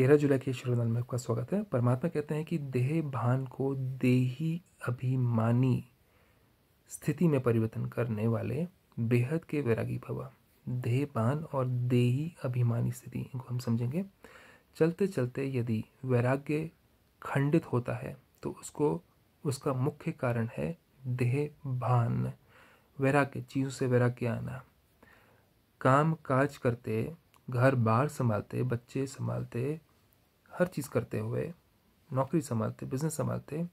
तेरह जुलाई के श्रीमल में आपका स्वागत है परमात्मा कहते हैं कि देह भान को देही अभिमानी स्थिति में परिवर्तन करने वाले बेहद के वैरागी भवा देह भान और देही अभिमानी स्थिति इनको हम समझेंगे चलते चलते यदि वैराग्य खंडित होता है तो उसको उसका मुख्य कारण है देह भान वैराग्य चीज़ों से वैराग्य आना काम काज करते घर बार संभालते बच्चे संभालते हर चीज़ करते हुए नौकरी संभालते बिजनेस संभालते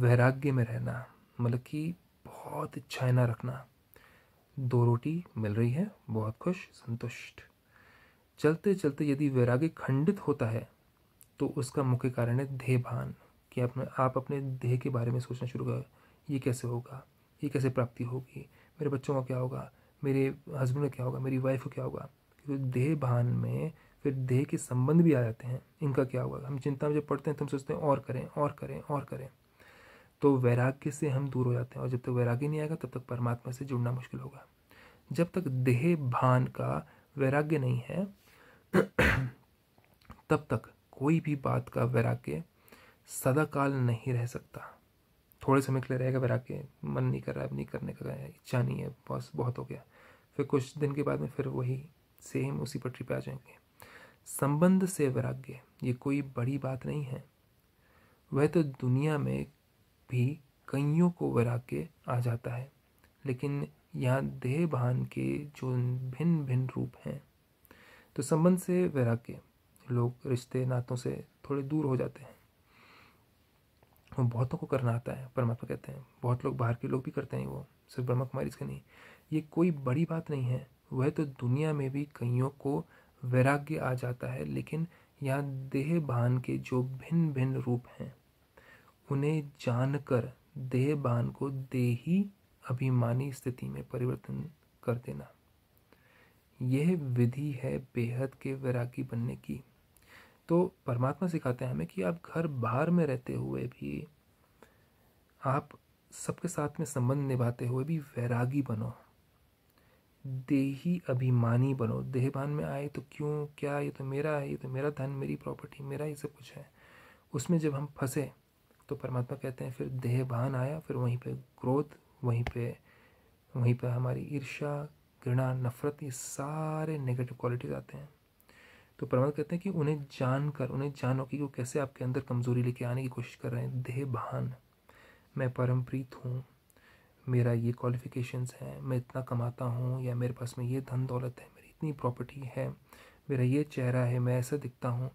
वैराग्य में रहना मतलब कि बहुत छाइना रखना दो रोटी मिल रही है बहुत खुश संतुष्ट चलते चलते यदि वैराग्य खंडित होता है तो उसका मुख्य कारण है देह भान कि अपने आप अपने देह के बारे में सोचना शुरू कर ये कैसे होगा ये कैसे प्राप्ति होगी मेरे बच्चों का क्या होगा मेरे हस्बैंड का क्या होगा मेरी वाइफ का क्या होगा क्योंकि देह भान में फिर देह के संबंध भी आ जाते हैं इनका क्या हुआ हम चिंता में जब पढ़ते हैं तो हम सोचते हैं और करें और करें और करें तो वैराग्य से हम दूर हो जाते हैं और जब तक तो वैराग्य नहीं आएगा तब तक परमात्मा से जुड़ना मुश्किल होगा जब तक देह भान का वैराग्य नहीं है तब तक कोई भी बात का वैराग्य सदाकाल नहीं रह सकता थोड़े समय के लिए रहेगा वैराग्य मन नहीं कर रहा अब नहीं करने का इच्छा नहीं है बस बहुत हो गया फिर कुछ दिन के बाद में फिर वही सेम उसी पटरी पे आ जाएंगे संबंध से वैराग्य ये कोई बड़ी बात नहीं है वह तो दुनिया में भी कईयों को वैराग्य आ जाता है लेकिन यहाँ देह भान के जो भिन्न भिन्न रूप हैं तो संबंध से वैराग्य लोग रिश्ते नातों से थोड़े दूर हो जाते हैं वो बहुतों को करना आता है परमात्मा कहते हैं बहुत लोग बाहर के लोग भी करते हैं वो सिर्फ ब्रह्मा कुमारी इसका नहीं ये कोई बड़ी बात नहीं है वह तो दुनिया में भी कईयों को वैराग्य आ जाता है लेकिन यहाँ देह भान के जो भिन्न भिन्न रूप हैं उन्हें जानकर देह भान को देही अभिमानी स्थिति में परिवर्तन कर देना यह विधि है बेहद के वैरागी बनने की तो परमात्मा सिखाते हैं हमें कि आप घर बाहर में रहते हुए भी आप सबके साथ में संबंध निभाते हुए भी वैरागी बनो देही अभिमानी बनो देहभान में आए तो क्यों क्या ये तो मेरा है ये तो मेरा धन मेरी प्रॉपर्टी मेरा ये सब कुछ है उसमें जब हम फंसे तो परमात्मा कहते हैं फिर देहभान आया फिर वहीं पे क्रोध वहीं पे वहीं पे हमारी ईर्षा घृणा नफरत ये सारे नेगेटिव क्वालिटीज़ आते हैं तो परमात्मा कहते हैं कि उन्हें जान कर उन्हें जानो कि वो कैसे आपके अंदर कमज़ोरी लेके आने की कोशिश कर रहे हैं देहभान मैं परम प्रीत हूँ मेरा ये क्वालिफ़िकेशंस हैं मैं इतना कमाता हूँ या मेरे पास में ये धन दौलत है मेरी इतनी प्रॉपर्टी है मेरा ये चेहरा है मैं ऐसा दिखता हूँ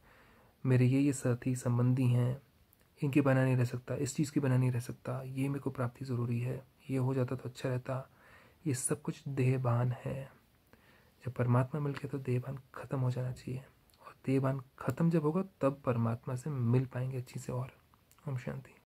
मेरे ये ये साथी संबंधी हैं इनके बना नहीं रह सकता इस चीज़ की बना नहीं रह सकता ये मेरे को प्राप्ति ज़रूरी है ये हो जाता तो अच्छा रहता ये सब कुछ देहबान है जब परमात्मा मिल गया तो देहबान ख़त्म हो जाना चाहिए और देहबान ख़त्म जब होगा तब परमात्मा से मिल पाएंगे अच्छी से और ओम शांति